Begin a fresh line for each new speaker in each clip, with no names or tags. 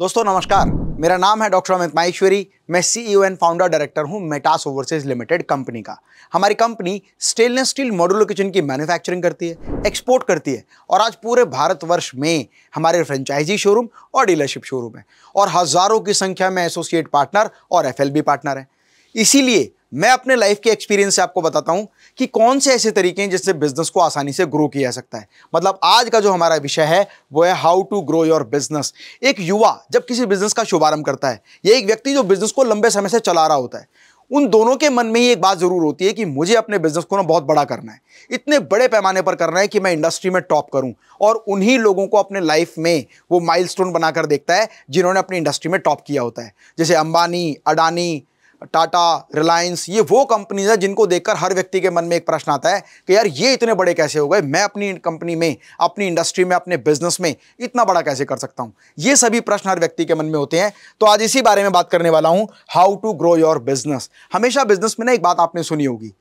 दोस्तों नमस्कार मेरा नाम है डॉक्टर अमित माहेश्वरी मैं सीईओ एंड फाउंडर डायरेक्टर हूं मेटास ओवरसीज लिमिटेड कंपनी का हमारी company stainless steel modular kitchen की मैन्युफैक्चरिंग करती है एक्सपोर्ट करती है और आज पूरे भारतवर्ष में हमारे फ्रेंचाइजी शोरूम और डीलरशिप शोरूम है और हज़ारों की संख्या में एसोसिएट पार्टनर और एफ पार्टनर हैं इसीलिए मैं अपने लाइफ के एक्सपीरियंस से आपको बताता हूँ कि कौन से ऐसे तरीके हैं जिससे बिजनेस को आसानी से ग्रो किया जा सकता है मतलब आज का जो हमारा विषय है वो है how to grow your business एक युवा जब किसी बिजनेस का शुभारंभ करता है या एक व्यक्ति जो बिजनेस को लंबे समय से चला रहा होता है उन दोनों के मन में ही एक बात ज़रूर होती है कि मुझे अपने बिजनेस को ना बहुत बड़ा करना है इतने बड़े पैमाने पर करना है कि मैं इंडस्ट्री में टॉप करूं और उन्हीं लोगों को अपने लाइफ में वो माइलस्टोन बनाकर देखता है जिन्होंने अपनी इंडस्ट्री में टॉप किया होता है जैसे अंबानी अडानी टाटा रिलायंस ये वो कंपनीज है जिनको देखकर हर व्यक्ति के मन में एक प्रश्न आता है कि यार ये इतने बड़े कैसे हो गए मैं अपनी कंपनी में अपनी इंडस्ट्री में अपने बिजनेस में इतना बड़ा कैसे कर सकता हूँ ये सभी प्रश्न हर व्यक्ति के मन में होते हैं तो आज इसी बारे में बात करने वाला हूँ how to grow your business हमेशा बिजनेस में ना एक बात आपने सुनी होगी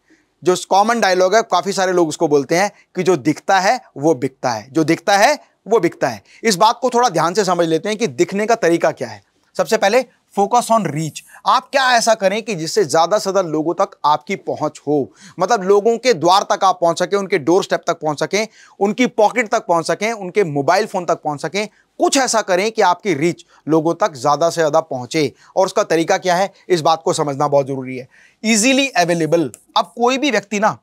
जो कॉमन डायलॉग है काफ़ी सारे लोग उसको बोलते हैं कि जो दिखता है वो बिकता है जो दिखता है वो बिकता है इस बात को थोड़ा ध्यान से समझ लेते हैं कि दिखने का तरीका क्या है सबसे पहले फोकस ऑन रीच आप क्या ऐसा करें कि जिससे ज़्यादा से ज़्यादा लोगों तक आपकी पहुंच हो मतलब लोगों के द्वार तक आप पहुंच सकें उनके डोर स्टेप तक पहुंच सकें उनकी पॉकेट तक पहुंच सकें उनके मोबाइल फ़ोन तक पहुंच सकें कुछ ऐसा करें कि आपकी रीच लोगों तक ज़्यादा से ज़्यादा पहुंचे और उसका तरीका क्या है इस बात को समझना बहुत ज़रूरी है ईजिली अवेलेबल अब कोई भी व्यक्ति ना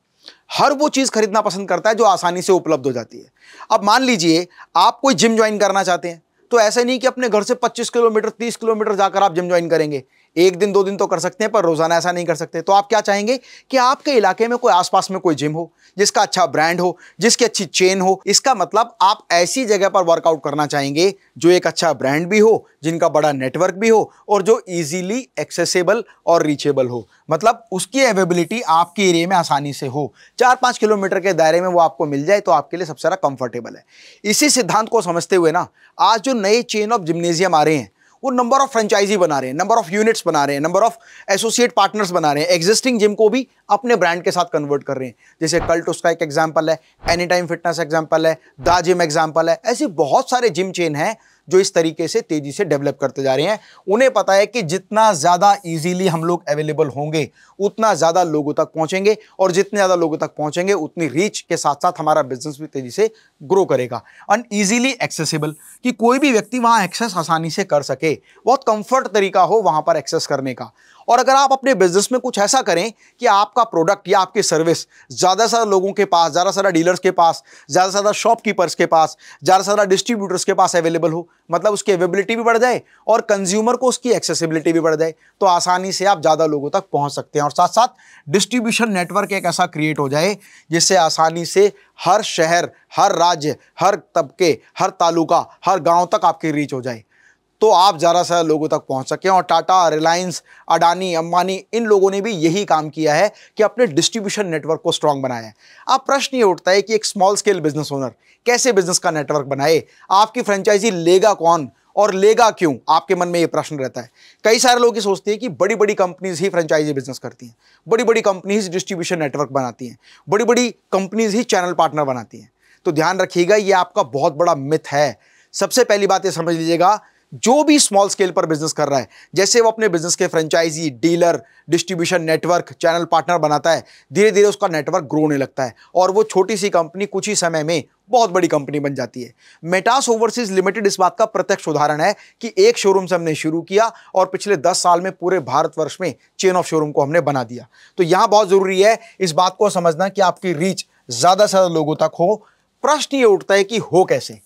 हर वो चीज़ खरीदना पसंद करता है जो आसानी से उपलब्ध हो जाती है अब मान लीजिए आप कोई जिम ज्वाइन करना चाहते हैं तो ऐसा नहीं कि अपने घर से 25 किलोमीटर 30 किलोमीटर जाकर आप जिम ज्वाइन करेंगे एक दिन दो दिन तो कर सकते हैं पर रोज़ाना ऐसा नहीं कर सकते तो आप क्या चाहेंगे कि आपके इलाके में कोई आसपास में कोई जिम हो जिसका अच्छा ब्रांड हो जिसकी अच्छी चेन हो इसका मतलब आप ऐसी जगह पर वर्कआउट करना चाहेंगे जो एक अच्छा ब्रांड भी हो जिनका बड़ा नेटवर्क भी हो और जो ईजिली एक्सेसिबल और रीचेबल हो मतलब उसकी अवेबिलिटी आपके एरिया में आसानी से हो चार पाँच किलोमीटर के दायरे में वो आपको मिल जाए तो आपके लिए सबसे ज़्यादा कंफर्टेबल है इसी सिद्धांत को समझते हुए ना आज जो नए चेन ऑफ जिम्नेजियम आ रहे हैं वो नंबर ऑफ फ्रेंचाइजी बना रहे हैं नंबर ऑफ यूनिट्स बना रहे हैं नंबर ऑफ एसोसिएट पार्टनर्स बना रहे हैं एग्जिस्टिंग जिम को भी अपने ब्रांड के साथ कन्वर्ट कर रहे हैं जैसे कल्ट उसका एक एग्जाम्पल है एनी टाइम फिटनेस एग्जाम्पल है दा जिम एग्जाम्पल है ऐसे बहुत सारे जिम चेन हैं जो इस तरीके से तेज़ी से डेवलप करते जा रहे हैं उन्हें पता है कि जितना ज़्यादा ईजिली हम लोग अवेलेबल होंगे उतना ज़्यादा लोगों तक पहुँचेंगे और जितने ज़्यादा लोगों तक पहुँचेंगे उतनी रीच के साथ साथ हमारा बिजनेस भी तेज़ी से ग्रो करेगा अन ईजिली एक्सेसिबल कि कोई भी व्यक्ति वहाँ एक्सेस आसानी से कर सके बहुत कंफर्ट तरीका हो वहाँ पर एक्सेस करने का और अगर आप अपने बिजनेस में कुछ ऐसा करें कि आपका प्रोडक्ट या आपकी सर्विस ज़्यादा से ज़्यादा लोगों के पास ज़्यादा से ज़्यादा डीलर्स के पास ज़्यादा से ज़्यादा शॉपकीपर्स के पास ज़्यादा से ज़्यादा डिस्ट्रीब्यूटर्स के पास अवेलेबल हो मतलब उसकी अवेबिलिटी भी बढ़ जाए और कंज्यूमर को उसकी एक्सेसिबिलिटी भी बढ़ जाए तो आसानी से आप ज़्यादा लोगों तक पहुँच सकते हैं और साथ साथ डिस्ट्रीब्यूशन नेटवर्क एक ऐसा क्रिएट हो जाए जिससे आसानी से हर शहर हर राज्य हर तबके हर तालुका हर गाँव तक आपकी रीच हो जाए तो आप ज़रा सा लोगों तक पहुंच सकें और टाटा रिलायंस अडानी अम्बानी इन लोगों ने भी यही काम किया है कि अपने डिस्ट्रीब्यूशन नेटवर्क को स्ट्रांग बनाया अब प्रश्न ये उठता है कि एक स्मॉल स्केल बिजनेस ओनर कैसे बिजनेस का नेटवर्क बनाए आपकी फ्रेंचाइजी लेगा कौन और लेगा क्यों आपके मन में ये प्रश्न रहता है कई सारे लोग ये सोचते हैं कि बड़ी बड़ी कंपनीज ही फ्रेंचाइजी बिजनेस करती हैं बड़ी बड़ी कंपनीज डिस्ट्रीब्यूशन नेटवर्क बनाती हैं बड़ी बड़ी कंपनीज ही चैनल पार्टनर बनाती हैं तो ध्यान रखिएगा ये आपका बहुत बड़ा मिथ है सबसे पहली बात ये समझ लीजिएगा जो भी स्मॉल स्केल पर बिजनेस कर रहा है जैसे वो अपने बिजनेस के franchisee dealer distribution network channel partner बनाता है धीरे धीरे उसका नेटवर्क ग्रो होने लगता है और वो छोटी सी कंपनी कुछ ही समय में बहुत बड़ी कंपनी बन जाती है मेटास ओवरसीज लिमिटेड इस बात का प्रत्यक्ष उदाहरण है कि एक शोरूम से हमने शुरू किया और पिछले दस साल में पूरे भारतवर्ष में चेन ऑफ शोरूम को हमने बना दिया तो यहाँ बहुत ज़रूरी है इस बात को समझना कि आपकी रीच ज़्यादा से ज़्यादा लोगों तक हो प्रश्न ये उठता है कि हो कैसे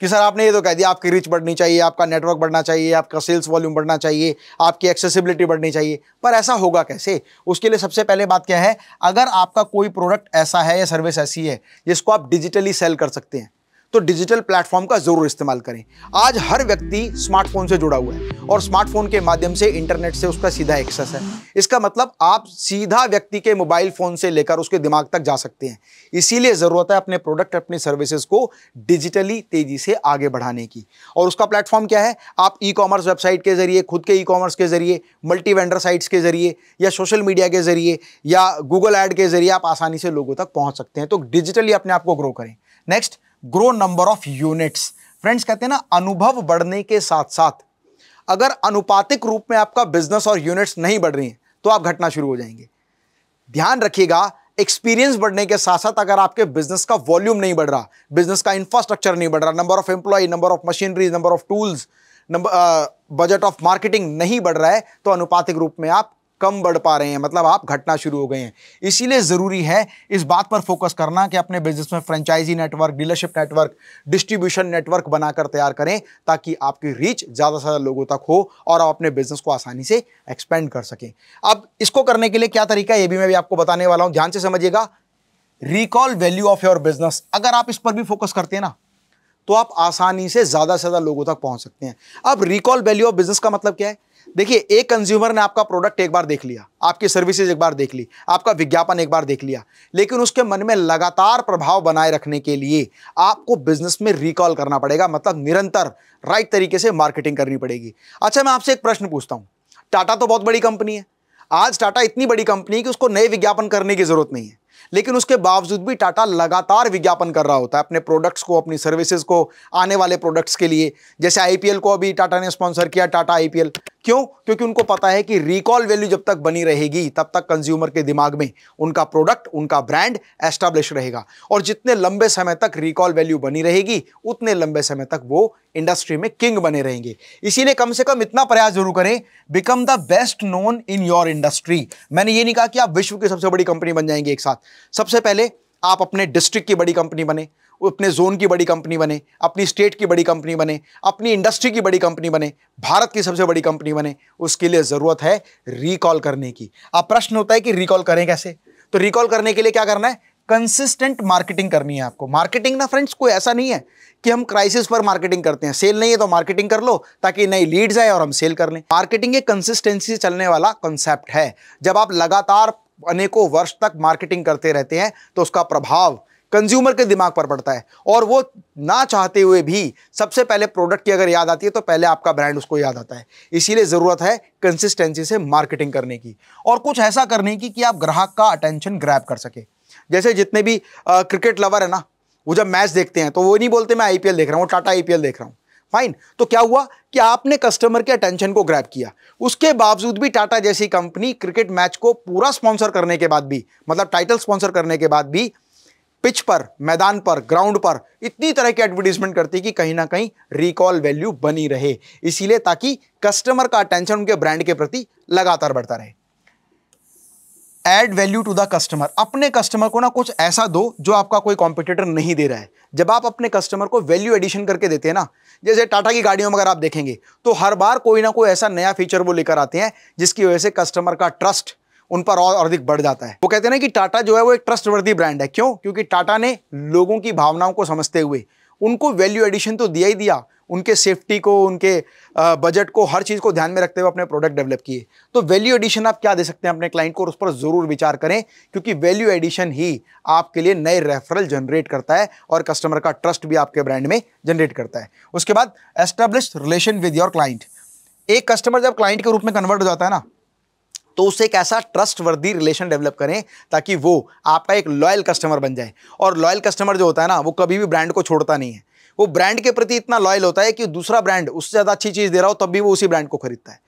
कि सर आपने ये तो कह दिया आपकी रीच बढ़नी चाहिए आपका नेटवर्क बढ़ना चाहिए आपका सेल्स वॉल्यूम बढ़ना चाहिए आपकी एक्सेसिबिलिटी बढ़नी चाहिए पर ऐसा होगा कैसे उसके लिए सबसे पहले बात क्या है अगर आपका कोई प्रोडक्ट ऐसा है या सर्विस ऐसी है जिसको आप डिजिटली सेल कर सकते हैं तो डिजिटल प्लेटफॉर्म का ज़रूर इस्तेमाल करें आज हर व्यक्ति स्मार्टफोन से जुड़ा हुआ है और स्मार्टफोन के माध्यम से इंटरनेट से उसका सीधा एक्सेस है इसका मतलब आप सीधा व्यक्ति के मोबाइल फ़ोन से लेकर उसके दिमाग तक जा सकते हैं इसीलिए ज़रूरत है अपने प्रोडक्ट अपनी सर्विसेज को डिजिटली तेज़ी से आगे बढ़ाने की और उसका प्लेटफॉर्म क्या है आप ई कॉमर्स वेबसाइट के ज़रिए खुद के ई कॉमर्स के ज़रिए मल्टी वेंडर साइट्स के ज़रिए या सोशल मीडिया के ज़रिए या गूगल एड के ज़रिए आप आसानी से लोगों तक पहुँच सकते हैं तो डिजिटली अपने आप को ग्रो करें next grow number of units friends कहते हैं ना अनुभव बढ़ने के साथ साथ अगर अनुपातिक रूप में आपका बिजनेस और यूनिट्स नहीं बढ़ रही हैं तो आप घटना शुरू हो जाएंगे ध्यान रखिएगा एक्सपीरियंस बढ़ने के साथ साथ अगर आपके बिजनेस का वॉल्यूम नहीं बढ़ रहा बिजनेस का इंफ्रास्ट्रक्चर नहीं बढ़ रहा number of employ number of machineries number of tools number budget of marketing नहीं बढ़ रहा है तो अनुपातिक रूप में आप कम बढ़ पा रहे हैं मतलब आप घटना शुरू हो गए हैं इसीलिए ज़रूरी है इस बात पर फोकस करना कि अपने बिजनेस में franchisee network dealership network distribution network बनाकर तैयार करें ताकि आपकी रीच ज़्यादा से ज़्यादा लोगों तक हो और आप अपने बिजनेस को आसानी से एक्सपेंड कर सकें अब इसको करने के लिए क्या तरीका है ये भी मैं भी आपको बताने वाला हूँ ध्यान से समझिएगा recall value of your business अगर आप इस पर भी फोकस करते हैं ना तो आप आसानी से ज़्यादा से ज़्यादा लोगों तक पहुँच सकते हैं अब रिकॉल वैल्यू ऑफ बिजनेस का मतलब क्या है देखिए एक कंज्यूमर ने आपका प्रोडक्ट एक बार देख लिया आपकी सर्विसेज एक बार देख ली आपका विज्ञापन एक बार देख लिया लेकिन उसके मन में लगातार प्रभाव बनाए रखने के लिए आपको बिजनेस में रिकॉल करना पड़ेगा मतलब निरंतर राइट तरीके से मार्केटिंग करनी पड़ेगी अच्छा मैं आपसे एक प्रश्न पूछता हूँ टाटा तो बहुत बड़ी कंपनी है आज टाटा इतनी बड़ी कंपनी है कि उसको नए विज्ञापन करने की ज़रूरत नहीं है लेकिन उसके बावजूद भी टाटा लगातार विज्ञापन कर रहा होता है अपने प्रोडक्ट्स को अपनी सर्विसेज को आने वाले प्रोडक्ट्स के लिए जैसे आईपीएल को अभी टाटा ने स्पॉन्सर किया टाटा आईपीएल क्यों क्योंकि उनको पता है कि रिकॉल वैल्यू जब तक बनी रहेगी तब तक कंज्यूमर के दिमाग में उनका प्रोडक्ट उनका ब्रांड एस्टाब्लिश रहेगा और जितने लंबे समय तक रिकॉल वैल्यू बनी रहेगी उतने लंबे समय तक वो इंडस्ट्री में किंग बने रहेंगे इसीलिए कम से कम इतना प्रयास जरूर करें become the best known in your industry मैंने ये नहीं कहा कि आप विश्व की सबसे बड़ी कंपनी बन जाएंगे एक साथ सबसे पहले आप अपने डिस्ट्रिक्ट की बड़ी कंपनी बने वो अपने जोन की बड़ी कंपनी बने अपनी स्टेट की बड़ी कंपनी बने अपनी इंडस्ट्री की बड़ी कंपनी बने भारत की सबसे बड़ी कंपनी बने उसके लिए ज़रूरत है रिकॉल करने की अब प्रश्न होता है कि रिकॉल करें कैसे तो रिकॉल करने के लिए क्या करना है कंसिस्टेंट मार्केटिंग करनी है आपको मार्केटिंग ना फ्रेंड्स कोई ऐसा नहीं है कि हम क्राइसिस पर मार्केटिंग करते हैं सेल नहीं है तो मार्केटिंग कर लो ताकि नई लीड्स आए और हम सेल कर लें मार्केटिंग एक कंसिस्टेंसी से चलने वाला कॉन्सेप्ट है जब आप लगातार अनेकों वर्ष तक मार्केटिंग करते रहते हैं तो उसका प्रभाव कंज्यूमर के दिमाग पर पड़ता है और वो ना चाहते हुए भी सबसे पहले प्रोडक्ट की अगर याद आती है तो पहले आपका ब्रांड उसको याद आता है इसीलिए ज़रूरत है कंसिस्टेंसी से मार्केटिंग करने की और कुछ ऐसा करने की कि आप ग्राहक का अटेंशन ग्रैप कर सके जैसे जितने भी आ, क्रिकेट लवर है ना वो जब मैच देखते हैं तो वो नहीं बोलते मैं आई देख रहा हूँ टाटा आई देख रहा हूँ फाइन तो क्या हुआ कि आपने कस्टमर के अटेंशन को ग्रैप किया उसके बावजूद भी टाटा जैसी कंपनी क्रिकेट मैच को पूरा स्पॉन्सर करने के बाद भी मतलब टाइटल स्पॉन्सर करने के बाद भी पिच पर मैदान पर ग्राउंड पर इतनी तरह की एडवर्टीजमेंट करती कि कहीं ना कहीं रिकॉल वैल्यू बनी रहे इसीलिए ताकि कस्टमर का अटेंशन उनके ब्रांड के प्रति लगातार बढ़ता रहे add value to the customer अपने कस्टमर को ना कुछ ऐसा दो जो आपका कोई कॉम्पिटिटर नहीं दे रहा है जब आप अपने कस्टमर को वैल्यू एडिशन करके देते हैं ना जैसे टाटा की गाड़ियों में अगर आप देखेंगे तो हर बार कोई ना कोई ऐसा नया फीचर वो लेकर आते हैं जिसकी वजह से कस्टमर का ट्रस्ट उन पर और अधिक बढ़ जाता है वो कहते हैं ना कि टाटा जो है वो एक ट्रस्टवर्दी ब्रांड है क्यों क्योंकि टाटा ने लोगों की भावनाओं को समझते हुए उनको वैल्यू एडिशन तो दिया ही दिया उनके सेफ्टी को उनके बजट को हर चीज़ को ध्यान में रखते हुए अपने प्रोडक्ट डेवलप किए तो वैल्यू एडिशन आप क्या दे सकते हैं अपने क्लाइंट को और उस पर ज़रूर विचार करें क्योंकि वैल्यू एडिशन ही आपके लिए नए रेफरल जनरेट करता है और कस्टमर का ट्रस्ट भी आपके ब्रांड में जनरेट करता है उसके बाद establish relation with your client एक कस्टमर जब क्लाइंट के रूप में कन्वर्ट हो जाता है ना तो उसे एक ऐसा ट्रस्ट वर्दी रिलेशन डेवलप करें ताकि वो आपका एक लॉयल कस्टमर बन जाए और लॉयल कस्टमर जो होता है ना वो कभी भी ब्रांड को छोड़ता नहीं है वो ब्रांड के प्रति इतना लॉयल होता है कि दूसरा ब्रांड उससे ज़्यादा अच्छी चीज़ दे रहा हो तब भी वो उसी ब्रांड को खरीदता है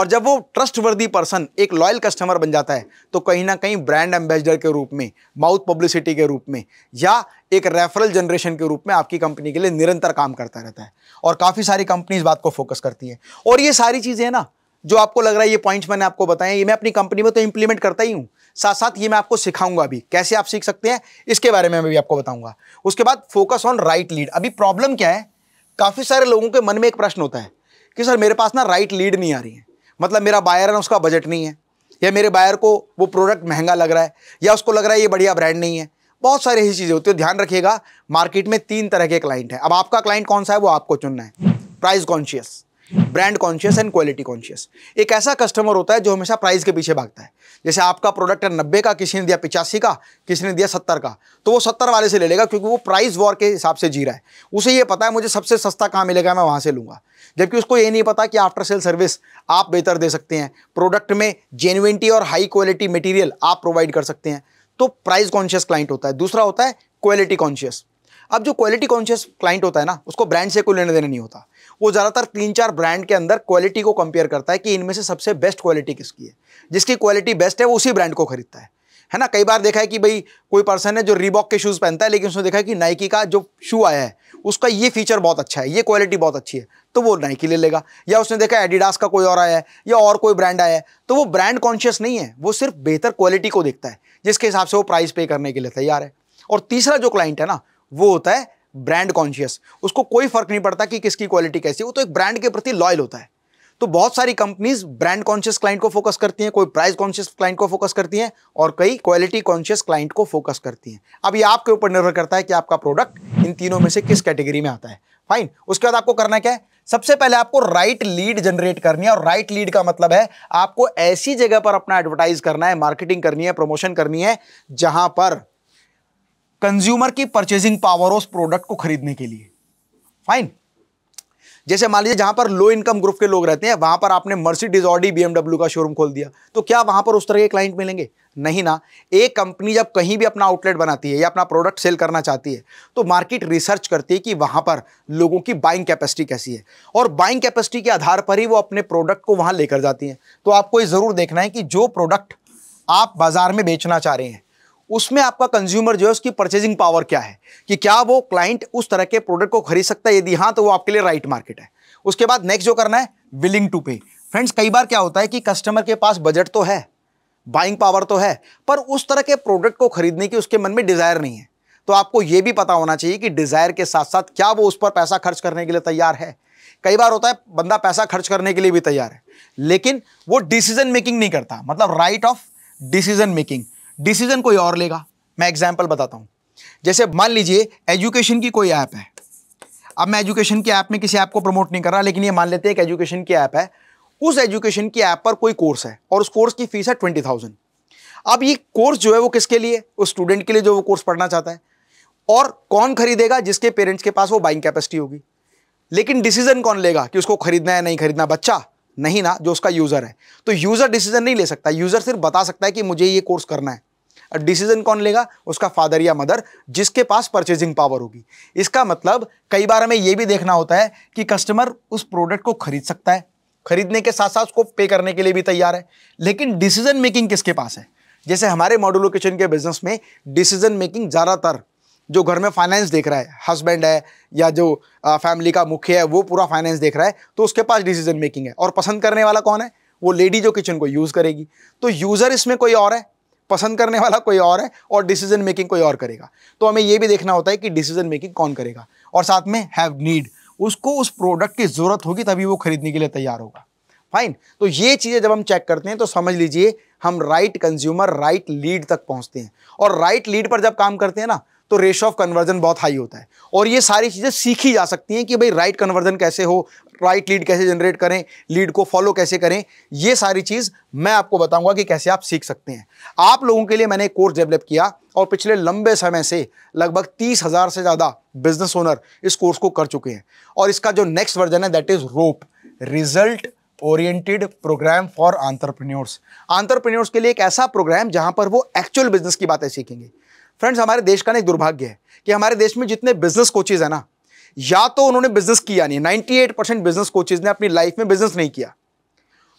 और जब वो ट्रस्ट वर्दी पर्सन एक लॉयल कस्टमर बन जाता है तो कहीं ना कहीं ब्रांड एम्बेसडर के रूप में माउथ पब्लिसिटी के रूप में या एक रेफरल जनरेशन के रूप में आपकी कंपनी के लिए निरंतर काम करता रहता है और काफ़ी सारी कंपनीज बात को फोकस करती है और ये सारी चीज़ें ना जो आपको लग रहा है ये पॉइंट्स मैंने आपको बताए ये मैं अपनी कंपनी में तो इंप्लीमेंट करता ही हूँ साथ साथ ये मैं आपको सिखाऊंगा अभी कैसे आप सीख सकते हैं इसके बारे में मैं भी आपको बताऊंगा उसके बाद फोकस ऑन राइट लीड अभी प्रॉब्लम क्या है काफ़ी सारे लोगों के मन में एक प्रश्न होता है कि सर मेरे पास ना राइट लीड नहीं आ रही है मतलब मेरा बायर है उसका बजट नहीं है या मेरे बायर को वो प्रोडक्ट महंगा लग रहा है या उसको लग रहा है ये बढ़िया ब्रांड नहीं है बहुत सारी ऐसी चीज़ें होती है ध्यान रखिएगा मार्केट में तीन तरह के क्लाइंट हैं अब आपका क्लाइंट कौन सा है वो आपको चुनना है price conscious brand conscious and quality conscious एक ऐसा कस्टमर होता है जो हमेशा प्राइस के पीछे भागता है जैसे आपका प्रोडक्ट है नब्बे का किसी ने दिया पिचासी का किसी ने दिया सत्तर का तो वो सत्तर वाले से ले लेगा क्योंकि वो प्राइस वॉर के हिसाब से जी रहा है उसे ये पता है मुझे सबसे सस्ता कहाँ मिलेगा मैं वहाँ से लूँगा जबकि उसको ये नहीं पता कि आफ्टर सेल सर्विस आप बेहतर दे सकते हैं प्रोडक्ट में जेन्यूनटी और हाई क्वालिटी मटीरियल आप प्रोवाइड कर सकते हैं तो प्राइस कॉन्शियस क्लाइंट होता है दूसरा होता है क्वालिटी कॉन्शियस अब जो क्वालिटी कॉन्शियस क्लाइंट होता है ना उसको ब्रांड से कोई लेने देना नहीं होता वो ज़्यादातर तीन चार ब्रांड के अंदर क्वालिटी को कंपेयर करता है कि इनमें से सबसे बेस्ट क्वालिटी किसकी है जिसकी क्वालिटी बेस्ट है वो उसी ब्रांड को खरीदता है है ना कई बार देखा है कि भाई कोई पर्सन है जो रीबॉक के शूज़ पहनता है लेकिन उसने देखा है कि नाइकी का जो शू आया है उसका ये फीचर बहुत अच्छा है ये क्वालिटी बहुत अच्छी है तो वो नाइकी ले लेगा या उसने देखा एडिडास का कोई और आया है या और कोई ब्रांड आया है तो वो ब्रांड कॉन्शियस नहीं है वो सिर्फ बेहतर क्वालिटी को देखता है जिसके हिसाब से वो प्राइस पे करने के लिए तैयार है और तीसरा जो क्लाइंट है ना वो होता है ब्रांड कॉन्शियस उसको कोई फर्क नहीं पड़ता कि किसकी क्वालिटी कैसी वो तो एक ब्रांड के प्रति लॉयल होता है तो बहुत सारी कंपनीज ब्रांड कॉन्शियस क्लाइंट को फोकस करती हैं कोई प्राइस कॉन्शियस क्लाइंट को फोकस करती हैं और कई क्वालिटी कॉन्शियस क्लाइंट को फोकस करती हैं अब ये आपके ऊपर निर्भर करता है कि आपका प्रोडक्ट इन तीनों में से किस कैटेगरी में आता है फाइन उसके बाद आपको करना क्या है सबसे पहले आपको राइट लीड जनरेट करनी है और राइट लीड का मतलब है आपको ऐसी जगह पर अपना एडवर्टाइज करना है मार्केटिंग करनी है प्रमोशन करनी है जहां पर कंज्यूमर की परचेजिंग पावर उस प्रोडक्ट को खरीदने के लिए फाइन जैसे मान लीजिए जहां पर लो इनकम ग्रुप के लोग रहते हैं वहां पर आपने मर्सिडीज ऑडी बीएमडब्ल्यू का शोरूम खोल दिया तो क्या वहां पर उस तरह के क्लाइंट मिलेंगे नहीं ना एक कंपनी जब कहीं भी अपना आउटलेट बनाती है या अपना प्रोडक्ट सेल करना चाहती है तो मार्केट रिसर्च करती है कि वहां पर लोगों की बाइंग कैपेसिटी कैसी है और बाइंग कैपेसिटी के आधार पर ही वो अपने प्रोडक्ट को वहां लेकर जाती है तो आपको ये जरूर देखना है कि जो प्रोडक्ट आप बाजार में बेचना चाह रहे हैं उसमें आपका कंज्यूमर जो है उसकी परचेजिंग पावर क्या है कि क्या वो क्लाइंट उस तरह के प्रोडक्ट को खरीद सकता है यदि हाँ तो वो आपके लिए राइट मार्केट है उसके बाद नेक्स्ट जो करना है विलिंग टू पे फ्रेंड्स कई बार क्या होता है कि कस्टमर के पास बजट तो है बाइंग पावर तो है पर उस तरह के प्रोडक्ट को खरीदने की उसके मन में डिज़ायर नहीं है तो आपको ये भी पता होना चाहिए कि डिज़ायर के साथ साथ क्या वो उस पर पैसा खर्च करने के लिए तैयार है कई बार होता है बंदा पैसा खर्च करने के लिए भी तैयार है लेकिन वो डिसीजन मेकिंग नहीं करता मतलब right of decision making decision कोई और लेगा मैं एग्जाम्पल बताता हूँ जैसे मान लीजिए एजुकेशन की कोई ऐप है अब मैं एजुकेशन की ऐप में किसी ऐप को प्रमोट नहीं कर रहा लेकिन ये मान लेते हैं कि एजुकेशन की ऐप है उस एजुकेशन की ऐप पर कोई कोर्स है और उस कोर्स की फीस है ट्वेंटी थाउजेंड अब ये कोर्स जो है वो किसके लिए उस स्टूडेंट के लिए जो वो कोर्स पढ़ना चाहता है और कौन खरीदेगा जिसके पेरेंट्स के पास वो बाइंग कैपेसिटी होगी लेकिन डिसीजन कौन लेगा कि उसको खरीदना है नहीं खरीदना बच्चा नहीं ना जो उसका यूज़र है तो यूज़र डिसीजन नहीं ले सकता यूज़र सिर्फ बता सकता है कि मुझे ये कोर्स करना है डिसीजन कौन लेगा उसका फादर या मदर जिसके पास परचेजिंग पावर होगी इसका मतलब कई बार हमें यह भी देखना होता है कि कस्टमर उस प्रोडक्ट को खरीद सकता है खरीदने के साथ साथ उसको पे करने के लिए भी तैयार है लेकिन डिसीजन मेकिंग किसके पास है जैसे हमारे मॉडुलर किचन के बिजनेस में डिसीजन मेकिंग ज़्यादातर जो घर में फाइनेंस देख रहा है हस्बैंड है या जो फैमिली का मुखिया है वो पूरा फाइनेंस देख रहा है तो उसके पास डिसीजन मेकिंग है और पसंद करने वाला कौन है वो लेडी जो किचन को यूज़ करेगी तो यूज़र इसमें कोई और है पसंद करने वाला कोई और है और डिसीजन मेकिंग कोई और करेगा तो हमें यह भी देखना होता है कि डिसीजन मेकिंग कौन करेगा और साथ में हैव नीड उसको उस प्रोडक्ट की ज़रूरत होगी तभी वो खरीदने के लिए तैयार होगा फाइन तो ये चीज़ें जब हम चेक करते हैं तो समझ लीजिए हम राइट कंज्यूमर राइट लीड तक पहुंचते हैं और राइट लीड पर जब काम करते हैं ना तो रेशो ऑफ कन्वर्जन बहुत हाई होता है और ये सारी चीज़ें सीखी जा सकती हैं कि भाई राइट कन्वर्जन कैसे हो राइट लीड कैसे जनरेट करें लीड को फॉलो कैसे करें ये सारी चीज़ मैं आपको बताऊंगा कि कैसे आप सीख सकते हैं आप लोगों के लिए मैंने एक कोर्स डेवलप किया और पिछले लंबे समय से लगभग तीस हज़ार से ज़्यादा बिजनेस ओनर इस कोर्स को कर चुके हैं और इसका जो नेक्स्ट वर्जन है that is ROP result oriented programme for entrepreneurs entrepreneurs के लिए एक ऐसा प्रोग्राम जहां पर वो एक्चुअल बिजनेस की बातें सीखेंगे फ्रेंड्स हमारे देश का ना एक दुर्भाग्य है कि हमारे देश में जितने बिजनेस कोचेज हैं ना या तो उन्होंने बिजनेस किया नहीं 98 परसेंट बिजनेस कोचेज ने अपनी लाइफ में बिजनेस नहीं किया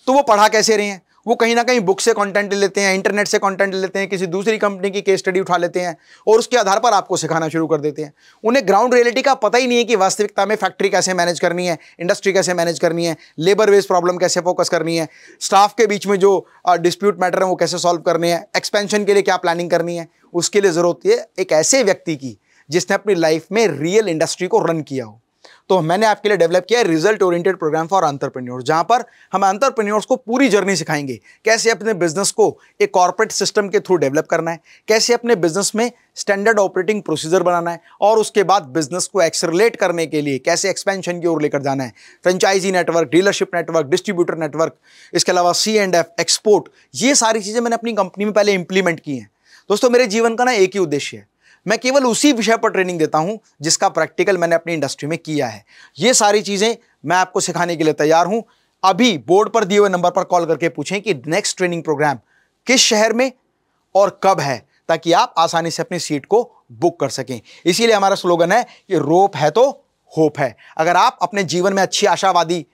तो वो पढ़ा कैसे रहे हैं वो कहीं ना कहीं बुक से कंटेंट लेते हैं इंटरनेट से कंटेंट लेते हैं किसी दूसरी कंपनी की केस स्टडी उठा लेते हैं और उसके आधार पर आपको सिखाना शुरू कर देते हैं उन्हें ग्राउंड रियलिटी का पता ही नहीं है कि वास्तविकता में फैक्ट्री कैसे मैनेज करनी है इंडस्ट्री कैसे मैनेज करनी है लेबर वेज प्रॉब्लम कैसे फोकस करनी है स्टाफ के बीच में जो डिस्प्यूट मैटर हैं वो कैसे सॉल्व करने हैं एक्सपेंशन के लिए क्या प्लानिंग करनी है उसके लिए ज़रूरत है एक ऐसे व्यक्ति की जिसने अपनी लाइफ में रियल इंडस्ट्री को रन किया हो तो मैंने आपके लिए डेवलप किया है result oriented programme for entrepreneur जहां पर हम अंतरप्रेन्योर्स को पूरी जर्नी सिखाएंगे कैसे अपने बिजनेस को एक कॉर्पोरेट सिस्टम के थ्रू डेवलप करना है कैसे अपने बिजनेस में स्टैंडर्ड ऑपरेटिंग प्रोसीजर बनाना है और उसके बाद बिजनेस को एक्सरलेट करने के लिए कैसे एक्सपेंशन की ओर लेकर जाना है franchisee network dealership network distributor network इसके अलावा सी एंड एफ एक्सपोर्ट ये सारी चीज़ें मैंने अपनी कंपनी में पहले इंप्लीमेंट की हैं दोस्तों मेरे जीवन का ना एक ही उद्देश्य है मैं केवल उसी विषय पर ट्रेनिंग देता हूं जिसका प्रैक्टिकल मैंने अपनी इंडस्ट्री में किया है ये सारी चीज़ें मैं आपको सिखाने के लिए तैयार हूं अभी बोर्ड पर दिए हुए नंबर पर कॉल करके पूछें कि नेक्स्ट ट्रेनिंग प्रोग्राम किस शहर में और कब है ताकि आप आसानी से अपनी सीट को बुक कर सकें इसीलिए हमारा स्लोगन है कि रोप है तो होप है अगर आप अपने जीवन में अच्छी आशावादी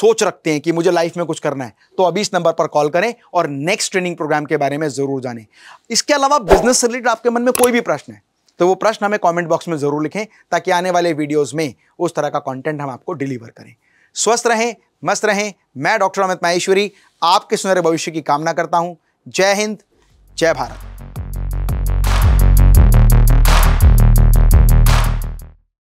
सोच रखते हैं कि मुझे लाइफ में कुछ करना है तो अभी इस नंबर पर कॉल करें और नेक्स्ट ट्रेनिंग प्रोग्राम के बारे में ज़रूर जानें इसके अलावा बिजनेस से रिलेटेड आपके मन में कोई भी प्रश्न है तो वो प्रश्न हमें कमेंट बॉक्स में ज़रूर लिखें ताकि आने वाले वीडियोस में उस तरह का कंटेंट हम आपको डिलीवर करें स्वस्थ रहें मस्त रहें मैं डॉक्टर अमित माहेश्वरी आपके सुनहरे भविष्य की कामना करता हूँ जय हिंद जय भारत